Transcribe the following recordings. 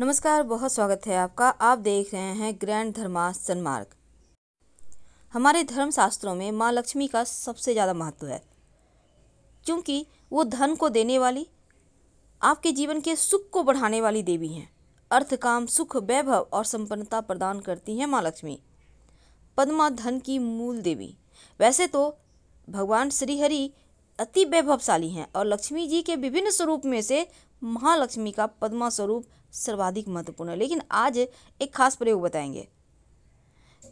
नमस्कार बहुत स्वागत है आपका आप देख रहे हैं ग्रैंड धर्मा सन्मार्ग हमारे धर्मशास्त्रों में माँ लक्ष्मी का सबसे ज़्यादा महत्व है क्योंकि वो धन को देने वाली आपके जीवन के सुख को बढ़ाने वाली देवी हैं अर्थ काम सुख वैभव और संपन्नता प्रदान करती हैं माँ लक्ष्मी पद्मा धन की मूल देवी वैसे तो भगवान श्रीहरि अति वैभवशाली हैं और लक्ष्मी जी के विभिन्न स्वरूप में से महालक्ष्मी का पद्मा स्वरूप सर्वाधिक महत्वपूर्ण है लेकिन आज एक खास प्रयोग बताएंगे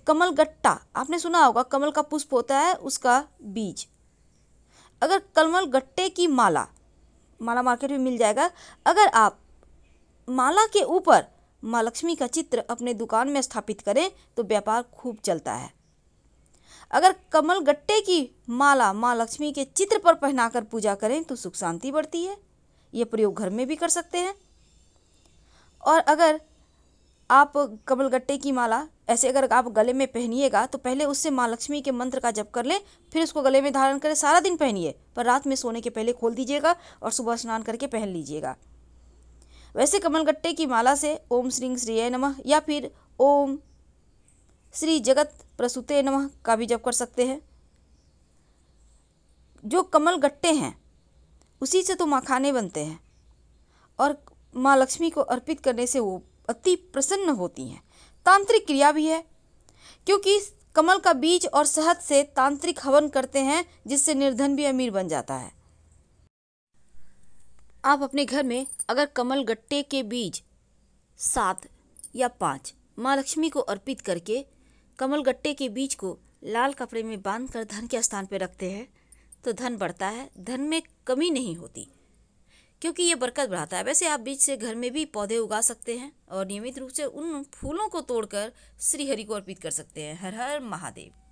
कमल गट्टा आपने सुना होगा कमल का पुष्प होता है उसका बीज अगर कमल गट्टे की माला माला मार्केट में मिल जाएगा अगर आप माला के ऊपर माँ लक्ष्मी का चित्र अपने दुकान में स्थापित करें तो व्यापार खूब चलता है अगर कमल गट्टे की माला माँ लक्ष्मी के चित्र पर पहनाकर पूजा करें तो सुख शांति बढ़ती है ये प्रयोग घर में भी कर सकते हैं और अगर आप कमल गट्टे की माला ऐसे अगर आप गले में पहनिएगा तो पहले उससे माँ लक्ष्मी के मंत्र का जप कर लें फिर उसको गले में धारण करें सारा दिन पहनिए पर रात में सोने के पहले खोल दीजिएगा और सुबह स्नान करके पहन लीजिएगा वैसे कमलगट्टे की माला से ओम श्री श्रीय नमः या फिर ओम श्री जगत प्रसूते नम का भी जप कर सकते हैं जो कमल गट्टे हैं उसी से तो मखाने बनते हैं और माँ लक्ष्मी को अर्पित करने से वो अति प्रसन्न होती हैं तांत्रिक क्रिया भी है क्योंकि कमल का बीज और शहद से तांत्रिक हवन करते हैं जिससे निर्धन भी अमीर बन जाता है आप अपने घर में अगर कमल गट्टे के बीज सात या पाँच माँ लक्ष्मी को अर्पित करके कमल गट्टे के बीज को लाल कपड़े में बांध कर धन के स्थान पर रखते हैं तो धन बढ़ता है धन में कमी नहीं होती क्योंकि ये बरकत बढ़ाता है वैसे आप बीज से घर में भी पौधे उगा सकते हैं और नियमित रूप से उन फूलों को तोड़कर श्रीहरि को अर्पित कर सकते हैं हर हर महादेव